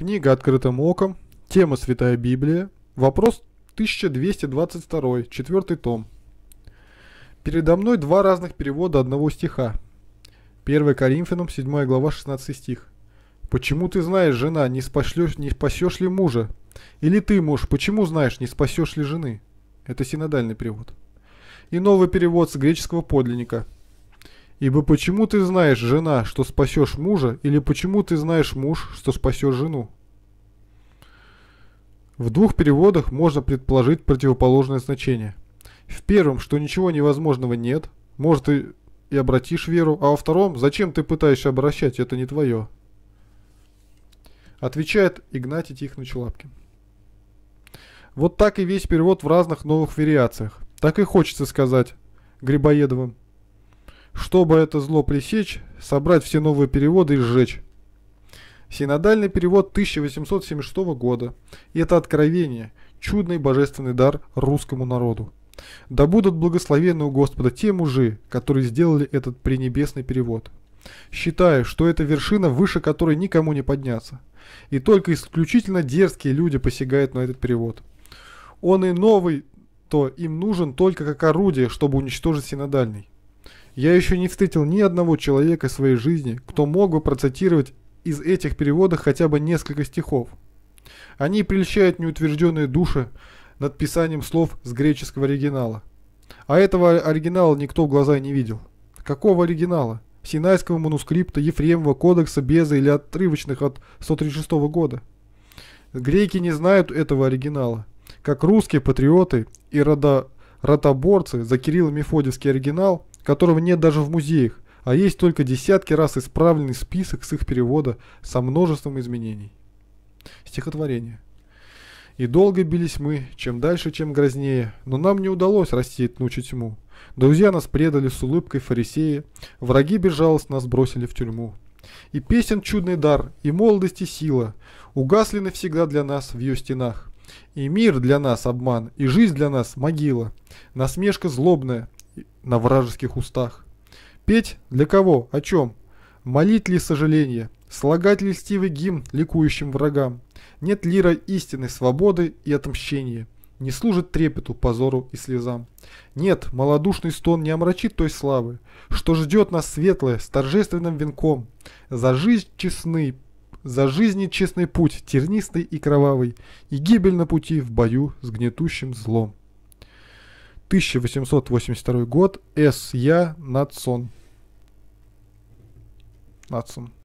Книга «Открытым оком», тема «Святая Библия», вопрос 1222, четвертый том. Передо мной два разных перевода одного стиха. 1 Коринфянам, 7 глава, 16 стих. «Почему ты знаешь, жена, не, спошлешь, не спасешь ли мужа? Или ты, муж, почему знаешь, не спасешь ли жены?» Это синодальный перевод. И новый перевод с греческого подлинника – Ибо почему ты знаешь, жена, что спасешь мужа, или почему ты знаешь муж, что спасешь жену? В двух переводах можно предположить противоположное значение. В первом, что ничего невозможного нет, может и, и обратишь веру, а во втором, зачем ты пытаешься обращать, это не твое. Отвечает Игнатий Тихонович Лапкин. Вот так и весь перевод в разных новых вариациях. Так и хочется сказать Грибоедовым – чтобы это зло пресечь, собрать все новые переводы и сжечь. Синодальный перевод 1876 года. И это откровение, чудный божественный дар русскому народу. Да будут благословенны у Господа те мужи, которые сделали этот пренебесный перевод. Считаю, что это вершина, выше которой никому не подняться. И только исключительно дерзкие люди посягают на этот перевод. Он и новый, то им нужен только как орудие, чтобы уничтожить синодальный. Я еще не встретил ни одного человека в своей жизни, кто мог бы процитировать из этих переводов хотя бы несколько стихов. Они прельщают неутвержденные души над писанием слов с греческого оригинала. А этого оригинала никто в глаза не видел. Какого оригинала? Синайского манускрипта, Ефремова кодекса Беза или отрывочных от 136 года. Греки не знают этого оригинала. Как русские патриоты и рода... ротоборцы за Кирилл-Мефодиевский оригинал – которого нет даже в музеях, а есть только десятки раз исправленный список с их перевода со множеством изменений. Стихотворение. И долго бились мы, чем дальше, чем грознее, но нам не удалось рассеять ночи тьму. Друзья нас предали с улыбкой фарисеи, враги безжалостно нас бросили в тюрьму. И песен чудный дар, и молодость и сила угасли навсегда для нас в ее стенах. И мир для нас обман, и жизнь для нас могила. Насмешка злобная, на вражеских устах. Петь для кого, о чем? Молить ли сожаление? Слагать ли стивый гимн ликующим врагам? Нет лира истины свободы и отмщения? Не служит трепету, позору и слезам. Нет, малодушный стон не омрачит той славы, что ждет нас светлое с торжественным венком. За жизнь честный, за жизни честный путь, тернистый и кровавый, и гибель на пути в бою с гнетущим злом. 1882 год. С. Я. Натсон. Натсон.